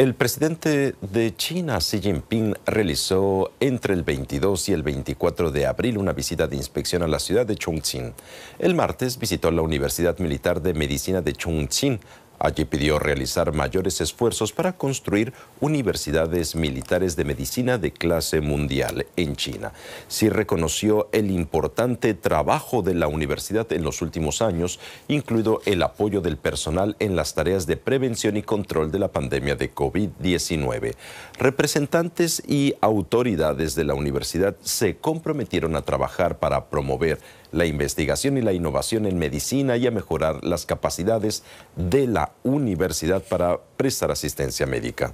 El presidente de China, Xi Jinping, realizó entre el 22 y el 24 de abril una visita de inspección a la ciudad de Chongqing. El martes visitó la Universidad Militar de Medicina de Chongqing Allí pidió realizar mayores esfuerzos para construir universidades militares de medicina de clase mundial en China. Si reconoció el importante trabajo de la universidad en los últimos años, incluido el apoyo del personal en las tareas de prevención y control de la pandemia de COVID-19. Representantes y autoridades de la universidad se comprometieron a trabajar para promover la investigación y la innovación en medicina y a mejorar las capacidades de la universidad para prestar asistencia médica.